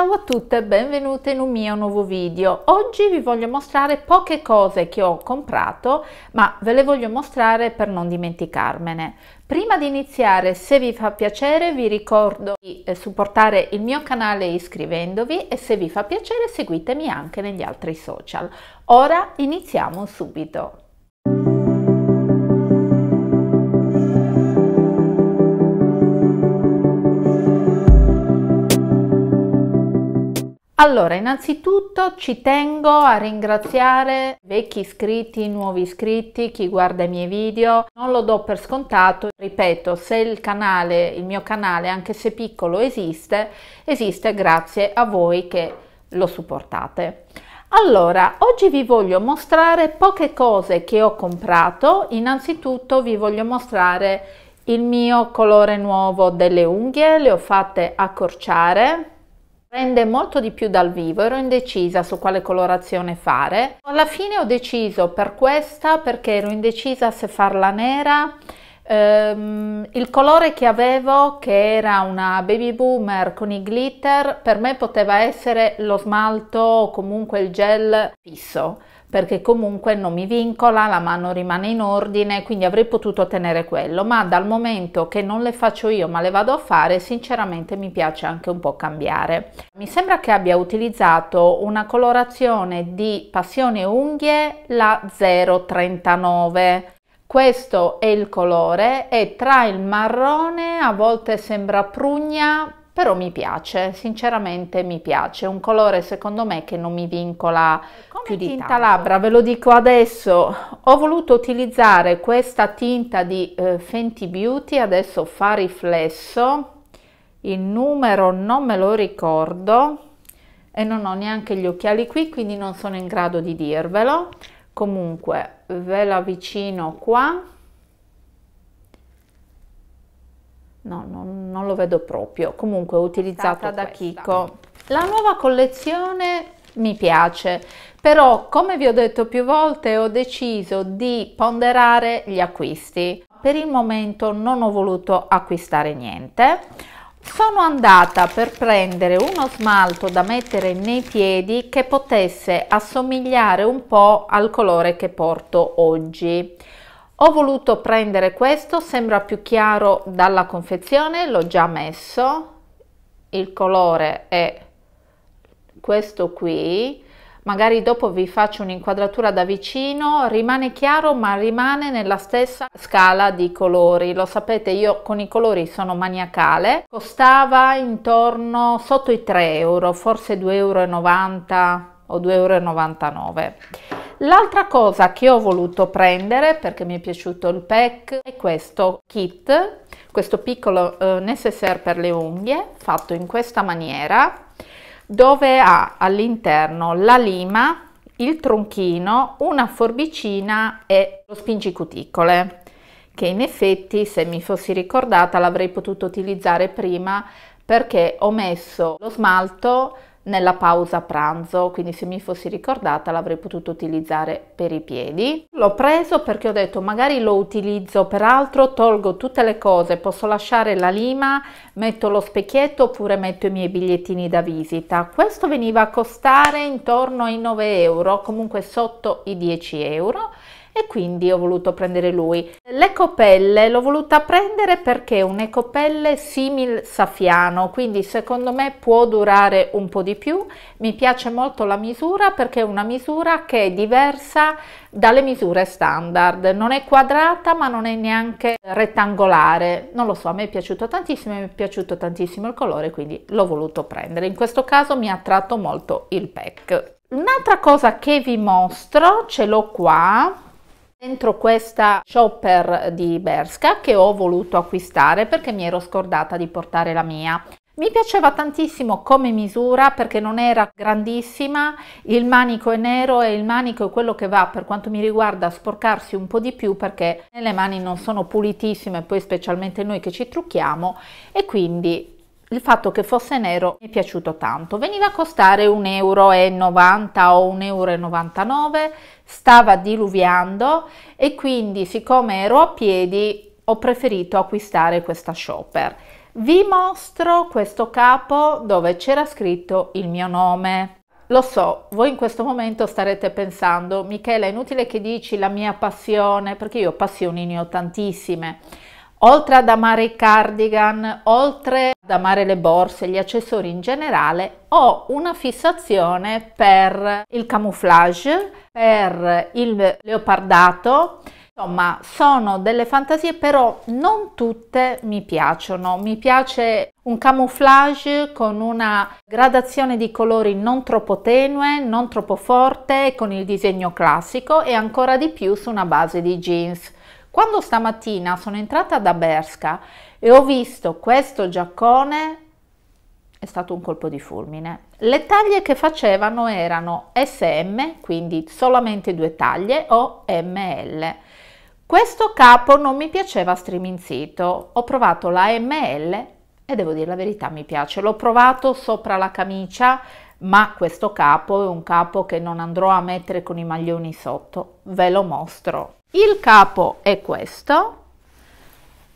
Ciao a tutte e benvenute in un mio nuovo video. Oggi vi voglio mostrare poche cose che ho comprato, ma ve le voglio mostrare per non dimenticarmene. Prima di iniziare, se vi fa piacere, vi ricordo di eh, supportare il mio canale iscrivendovi e se vi fa piacere seguitemi anche negli altri social. Ora iniziamo subito. Allora, innanzitutto ci tengo a ringraziare vecchi iscritti, nuovi iscritti, chi guarda i miei video. Non lo do per scontato, ripeto, se il canale, il mio canale, anche se piccolo, esiste, esiste grazie a voi che lo supportate. Allora, oggi vi voglio mostrare poche cose che ho comprato. Innanzitutto vi voglio mostrare il mio colore nuovo delle unghie, le ho fatte accorciare Rende molto di più dal vivo, ero indecisa su quale colorazione fare. Alla fine ho deciso per questa perché ero indecisa se farla nera Um, il colore che avevo, che era una baby boomer con i glitter, per me poteva essere lo smalto o comunque il gel fisso perché comunque non mi vincola, la mano rimane in ordine, quindi avrei potuto tenere quello, ma dal momento che non le faccio io ma le vado a fare, sinceramente mi piace anche un po' cambiare. Mi sembra che abbia utilizzato una colorazione di Passione Unghie, la 039, questo è il colore è tra il marrone a volte sembra prugna però mi piace, sinceramente mi piace, è un colore secondo me che non mi vincola Come più di tinta labbra, ve lo dico adesso, ho voluto utilizzare questa tinta di eh, Fenty Beauty, adesso fa riflesso, il numero non me lo ricordo e non ho neanche gli occhiali qui, quindi non sono in grado di dirvelo, comunque ve lo avvicino qua, no, non, non lo vedo proprio. Comunque utilizzata da Kiko. La nuova collezione mi piace, però come vi ho detto più volte ho deciso di ponderare gli acquisti. Per il momento non ho voluto acquistare niente. Sono andata per prendere uno smalto da mettere nei piedi che potesse assomigliare un po' al colore che porto oggi. Ho voluto prendere questo, sembra più chiaro dalla confezione, l'ho già messo, il colore è questo qui, magari dopo vi faccio un'inquadratura da vicino, rimane chiaro ma rimane nella stessa scala di colori, lo sapete io con i colori sono maniacale, costava intorno sotto i 3 euro, forse 2,90 euro o 2,99 euro. L'altra cosa che ho voluto prendere perché mi è piaciuto il pack è questo kit, questo piccolo eh, necessaire per le unghie fatto in questa maniera dove ha all'interno la lima, il tronchino, una forbicina e lo spingicuticole che in effetti se mi fossi ricordata l'avrei potuto utilizzare prima perché ho messo lo smalto nella pausa pranzo, quindi se mi fossi ricordata l'avrei potuto utilizzare per i piedi. L'ho preso perché ho detto magari lo utilizzo per altro, tolgo tutte le cose, posso lasciare la lima, metto lo specchietto oppure metto i miei bigliettini da visita. Questo veniva a costare intorno ai 9 euro, comunque sotto i 10 euro e quindi ho voluto prendere lui. L'ecopelle l'ho voluta prendere perché è un'ecopelle simil safiano, quindi secondo me può durare un po' di più. Mi piace molto la misura perché è una misura che è diversa dalle misure standard. Non è quadrata ma non è neanche rettangolare. Non lo so, a me è piaciuto tantissimo, mi è piaciuto tantissimo il colore, quindi l'ho voluto prendere. In questo caso mi ha attratto molto il pack. Un'altra cosa che vi mostro, ce l'ho qua, dentro questa shopper di Berska che ho voluto acquistare perché mi ero scordata di portare la mia. Mi piaceva tantissimo come misura perché non era grandissima, il manico è nero e il manico è quello che va per quanto mi riguarda a sporcarsi un po' di più perché le mani non sono pulitissime, poi specialmente noi che ci trucchiamo e quindi il fatto che fosse nero mi è piaciuto tanto. Veniva a costare 1,90 euro o 1,99 euro, stava diluviando e quindi siccome ero a piedi ho preferito acquistare questa shopper. Vi mostro questo capo dove c'era scritto il mio nome. Lo so, voi in questo momento starete pensando, Michela, è inutile che dici la mia passione, perché io passioni ne ho tantissime Oltre ad amare i cardigan, oltre ad amare le borse, gli accessori in generale, ho una fissazione per il camouflage, per il leopardato, Insomma, sono delle fantasie, però non tutte mi piacciono. Mi piace un camouflage con una gradazione di colori non troppo tenue, non troppo forte, con il disegno classico e ancora di più su una base di jeans. Quando stamattina sono entrata da Berska e ho visto questo giaccone, è stato un colpo di fulmine. Le taglie che facevano erano SM, quindi solamente due taglie, o ML. Questo capo non mi piaceva striminzito, ho provato la ML e devo dire la verità mi piace, l'ho provato sopra la camicia, ma questo capo è un capo che non andrò a mettere con i maglioni sotto, ve lo mostro. Il capo è questo.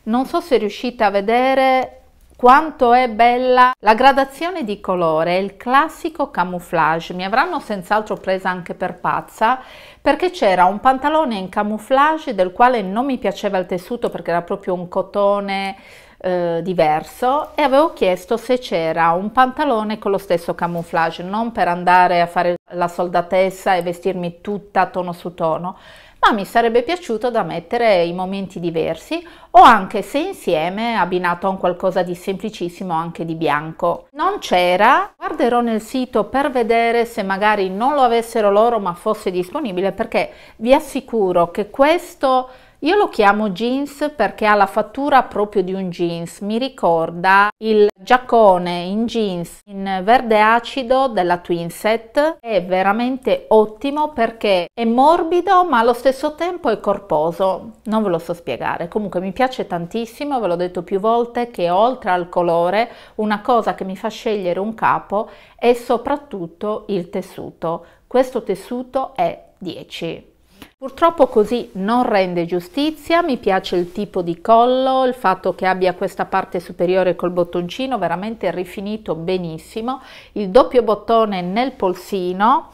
Non so se riuscite a vedere quanto è bella la gradazione di colore, il classico camouflage. Mi avranno senz'altro presa anche per pazza perché c'era un pantalone in camouflage del quale non mi piaceva il tessuto perché era proprio un cotone eh, diverso e avevo chiesto se c'era un pantalone con lo stesso camouflage, non per andare a fare la soldatessa e vestirmi tutta tono su tono, ma mi sarebbe piaciuto da mettere in momenti diversi o anche se insieme abbinato a un qualcosa di semplicissimo anche di bianco. Non c'era, guarderò nel sito per vedere se magari non lo avessero loro ma fosse disponibile perché vi assicuro che questo io lo chiamo jeans perché ha la fattura proprio di un jeans, mi ricorda il giaccone in jeans in verde acido della Twinset, è veramente ottimo perché è morbido ma allo stesso tempo è corposo, non ve lo so spiegare, comunque mi piace tantissimo, ve l'ho detto più volte che oltre al colore una cosa che mi fa scegliere un capo è soprattutto il tessuto, questo tessuto è 10. Purtroppo così non rende giustizia, mi piace il tipo di collo, il fatto che abbia questa parte superiore col bottoncino, veramente rifinito benissimo, il doppio bottone nel polsino,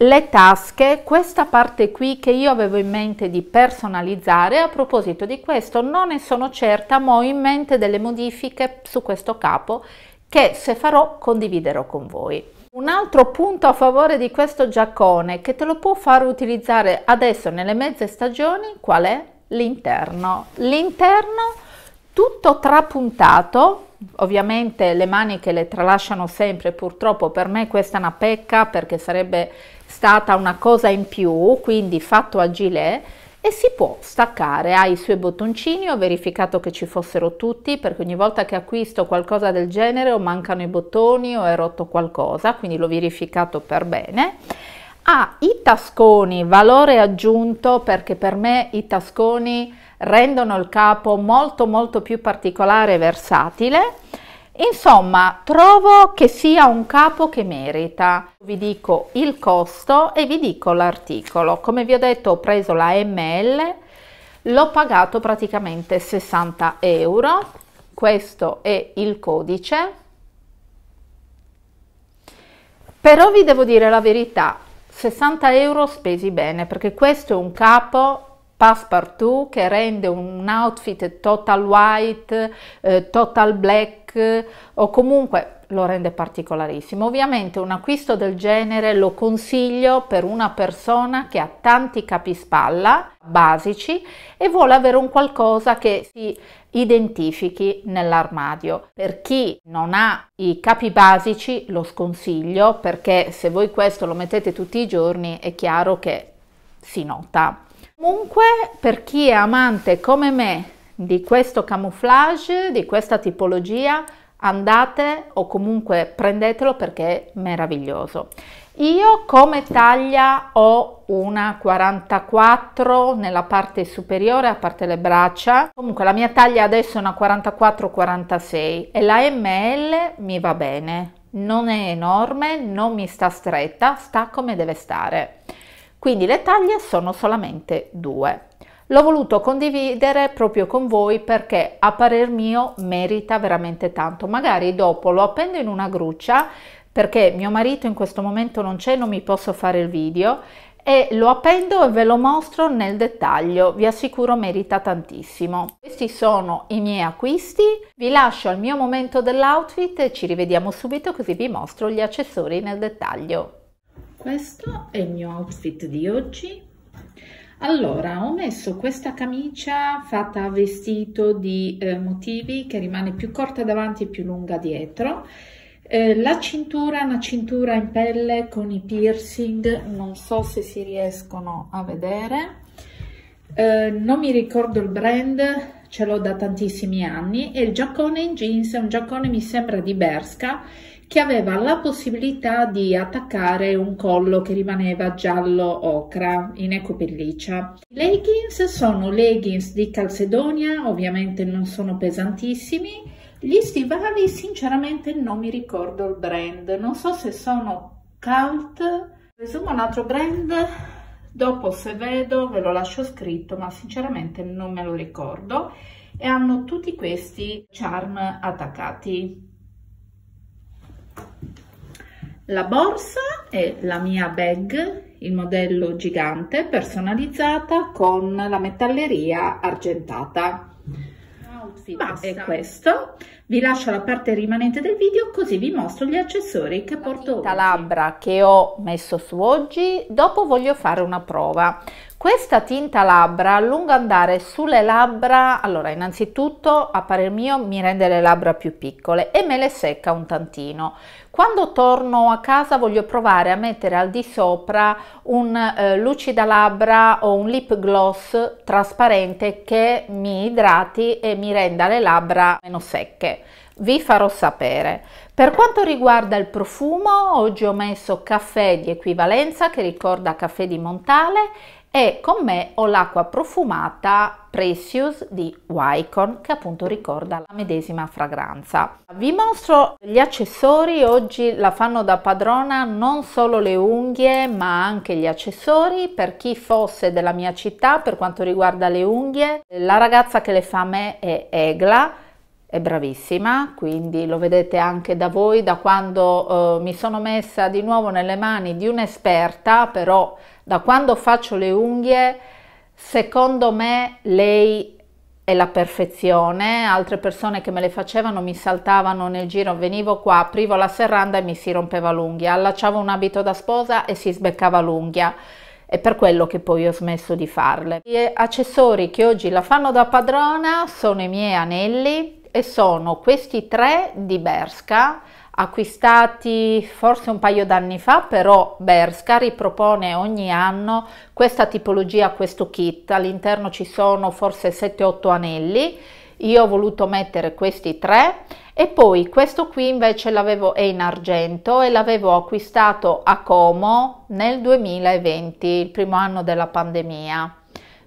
le tasche, questa parte qui che io avevo in mente di personalizzare, a proposito di questo non ne sono certa, ma ho in mente delle modifiche su questo capo che se farò condividerò con voi. Un altro punto a favore di questo giaccone che te lo può far utilizzare adesso nelle mezze stagioni qual è? L'interno. L'interno tutto trapuntato, ovviamente le maniche le tralasciano sempre, purtroppo per me questa è una pecca perché sarebbe stata una cosa in più, quindi fatto a gilet e si può staccare, ha i suoi bottoncini, ho verificato che ci fossero tutti perché ogni volta che acquisto qualcosa del genere o mancano i bottoni o è rotto qualcosa, quindi l'ho verificato per bene. Ha i tasconi, valore aggiunto perché per me i tasconi rendono il capo molto molto più particolare e versatile Insomma, trovo che sia un capo che merita. Vi dico il costo e vi dico l'articolo. Come vi ho detto, ho preso la ML, l'ho pagato praticamente 60 euro. Questo è il codice. Però vi devo dire la verità, 60 euro spesi bene perché questo è un capo passepartout che rende un outfit total white, eh, total black o comunque lo rende particolarissimo. Ovviamente un acquisto del genere lo consiglio per una persona che ha tanti capispalla basici e vuole avere un qualcosa che si identifichi nell'armadio. Per chi non ha i capi basici lo sconsiglio perché se voi questo lo mettete tutti i giorni è chiaro che si nota Comunque, per chi è amante come me di questo camouflage, di questa tipologia, andate o comunque prendetelo perché è meraviglioso. Io come taglia ho una 44 nella parte superiore, a parte le braccia. Comunque la mia taglia adesso è una 44-46 e la ML mi va bene. Non è enorme, non mi sta stretta, sta come deve stare quindi le taglie sono solamente due. L'ho voluto condividere proprio con voi perché a parer mio merita veramente tanto. Magari dopo lo appendo in una gruccia perché mio marito in questo momento non c'è, non mi posso fare il video e lo appendo e ve lo mostro nel dettaglio, vi assicuro merita tantissimo. Questi sono i miei acquisti, vi lascio al mio momento dell'outfit e ci rivediamo subito così vi mostro gli accessori nel dettaglio questo è il mio outfit di oggi allora ho messo questa camicia fatta a vestito di eh, motivi che rimane più corta davanti e più lunga dietro eh, la cintura è una cintura in pelle con i piercing non so se si riescono a vedere eh, non mi ricordo il brand ce l'ho da tantissimi anni e il giaccone in jeans è un giaccone mi sembra di Berska che aveva la possibilità di attaccare un collo che rimaneva giallo ocra in ecopelliccia. I leggings sono leggings di calcedonia, ovviamente non sono pesantissimi. Gli stivali sinceramente non mi ricordo il brand, non so se sono Cult, presumo un altro brand, dopo se vedo ve lo lascio scritto ma sinceramente non me lo ricordo e hanno tutti questi charm attaccati la borsa è la mia bag il modello gigante personalizzata con la metalleria argentata. Outfit ah, è questo. Vi lascio la parte rimanente del video così vi mostro gli accessori che porto la labbra che ho messo su oggi, dopo voglio fare una prova. Questa tinta labbra a lungo andare sulle labbra, allora innanzitutto a parer mio mi rende le labbra più piccole e me le secca un tantino. Quando torno a casa voglio provare a mettere al di sopra un eh, lucida labbra o un lip gloss trasparente che mi idrati e mi renda le labbra meno secche vi farò sapere. Per quanto riguarda il profumo, oggi ho messo caffè di equivalenza che ricorda caffè di Montale e con me ho l'acqua profumata Precious di Wycon che appunto ricorda la medesima fragranza. Vi mostro gli accessori, oggi la fanno da padrona non solo le unghie ma anche gli accessori per chi fosse della mia città per quanto riguarda le unghie, la ragazza che le fa a me è Egla è bravissima, quindi lo vedete anche da voi, da quando eh, mi sono messa di nuovo nelle mani di un'esperta, però da quando faccio le unghie, secondo me lei è la perfezione, altre persone che me le facevano mi saltavano nel giro, venivo qua, aprivo la serranda e mi si rompeva l'unghia, allacciavo un abito da sposa e si sbeccava l'unghia è per quello che poi ho smesso di farle. Gli accessori che oggi la fanno da padrona sono i miei anelli, e sono questi tre di Berska acquistati forse un paio d'anni fa, però Berska ripropone ogni anno questa tipologia, questo kit. All'interno ci sono forse 7-8 anelli. Io ho voluto mettere questi tre e poi questo qui invece l'avevo è in argento e l'avevo acquistato a Como nel 2020, il primo anno della pandemia.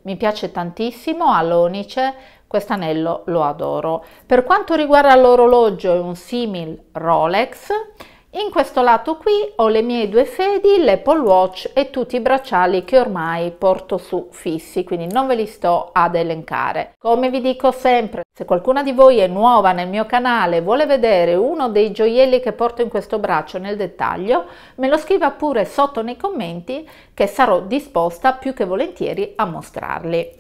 Mi piace tantissimo all'Onice questo anello lo adoro. Per quanto riguarda l'orologio è un simile Rolex, in questo lato qui ho le mie due fedi, l'Apple Watch e tutti i bracciali che ormai porto su fissi, quindi non ve li sto ad elencare. Come vi dico sempre, se qualcuna di voi è nuova nel mio canale e vuole vedere uno dei gioielli che porto in questo braccio nel dettaglio, me lo scriva pure sotto nei commenti che sarò disposta più che volentieri a mostrarli.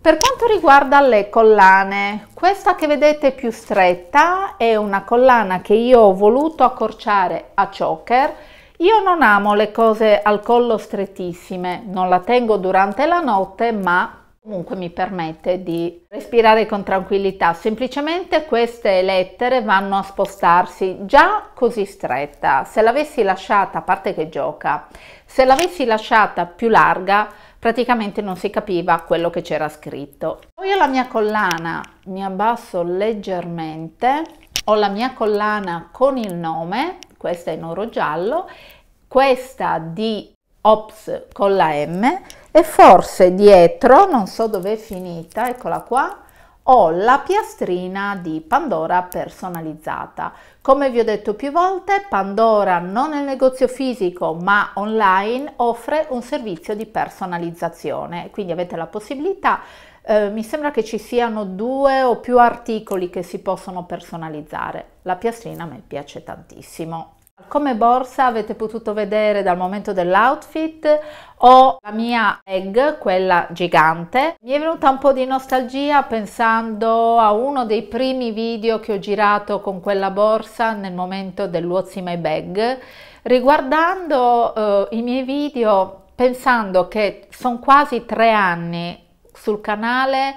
Per quanto riguarda le collane, questa che vedete più stretta è una collana che io ho voluto accorciare a choker. Io non amo le cose al collo strettissime, non la tengo durante la notte, ma comunque mi permette di respirare con tranquillità. Semplicemente queste lettere vanno a spostarsi già così stretta. Se l'avessi lasciata, a parte che gioca, se l'avessi lasciata più larga, praticamente non si capiva quello che c'era scritto. Poi ho la mia collana, mi abbasso leggermente, ho la mia collana con il nome, questa in oro giallo, questa di Ops con la M e forse dietro, non so dove è finita, eccola qua, ho la piastrina di Pandora personalizzata. Come vi ho detto più volte, Pandora non nel negozio fisico ma online offre un servizio di personalizzazione, quindi avete la possibilità eh, mi sembra che ci siano due o più articoli che si possono personalizzare. La piastrina a me piace tantissimo. Come borsa avete potuto vedere dal momento dell'outfit ho la mia egg, quella gigante. Mi è venuta un po' di nostalgia pensando a uno dei primi video che ho girato con quella borsa nel momento del What's in My Bag. Riguardando eh, i miei video pensando che sono quasi tre anni sul canale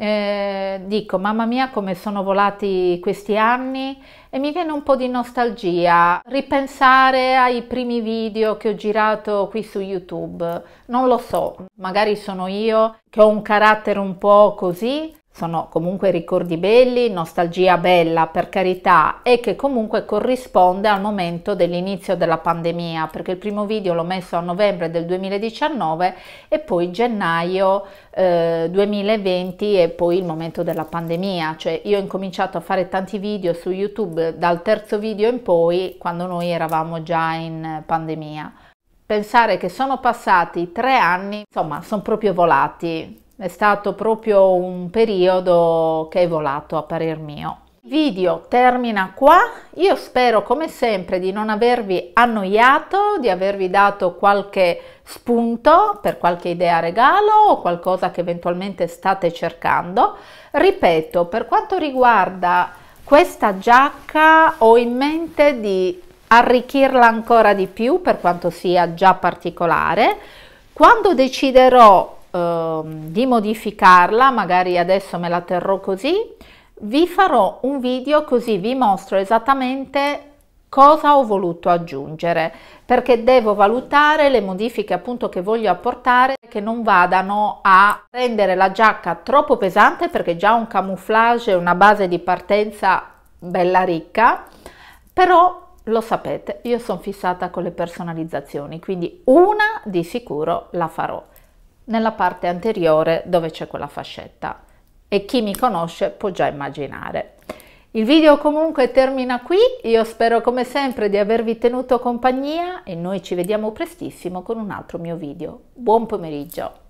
eh, dico mamma mia come sono volati questi anni e mi viene un po' di nostalgia ripensare ai primi video che ho girato qui su YouTube. Non lo so, magari sono io che ho un carattere un po' così sono comunque ricordi belli, nostalgia bella per carità e che comunque corrisponde al momento dell'inizio della pandemia perché il primo video l'ho messo a novembre del 2019 e poi gennaio eh, 2020 e poi il momento della pandemia, cioè io ho incominciato a fare tanti video su YouTube dal terzo video in poi quando noi eravamo già in pandemia. Pensare che sono passati tre anni, insomma, sono proprio volati. È stato proprio un periodo che è volato a parer mio. Il video termina qua, io spero come sempre di non avervi annoiato, di avervi dato qualche spunto per qualche idea regalo o qualcosa che eventualmente state cercando. Ripeto, per quanto riguarda questa giacca ho in mente di arricchirla ancora di più per quanto sia già particolare. Quando deciderò eh, di modificarla, magari adesso me la terrò così, vi farò un video così vi mostro esattamente cosa ho voluto aggiungere perché devo valutare le modifiche appunto che voglio apportare che non vadano a rendere la giacca troppo pesante perché già un camouflage è una base di partenza bella ricca però lo sapete io sono fissata con le personalizzazioni quindi una di sicuro la farò nella parte anteriore dove c'è quella fascetta e chi mi conosce può già immaginare. Il video comunque termina qui, io spero come sempre di avervi tenuto compagnia e noi ci vediamo prestissimo con un altro mio video. Buon pomeriggio!